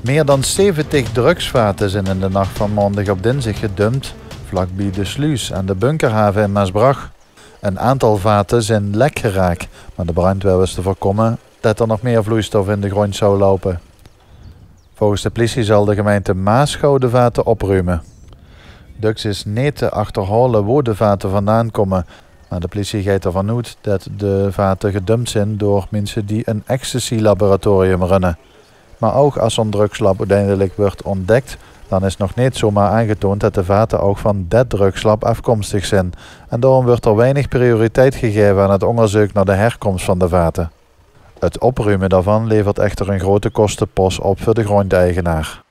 Meer dan 70 drugsvaten zijn in de nacht van maandag op dinsdag gedumpt vlakbij de sluis aan de bunkerhaven in Maasbrach. Een aantal vaten zijn lek geraakt, maar de brandweer wist te voorkomen dat er nog meer vloeistof in de grond zou lopen. Volgens de politie zal de gemeente Maaschouw de vaten opruimen. Dux is niet te achterhalen waar de vaten vandaan komen, maar de politie geeft ervan uit dat de vaten gedumpt zijn door mensen die een ecstasy-laboratorium runnen. Maar ook als zo'n drugslab uiteindelijk wordt ontdekt, dan is nog niet zomaar aangetoond dat de vaten ook van dat drugslab afkomstig zijn. En daarom wordt er weinig prioriteit gegeven aan het onderzoek naar de herkomst van de vaten. Het opruimen daarvan levert echter een grote kostenpost op voor de grondeigenaar.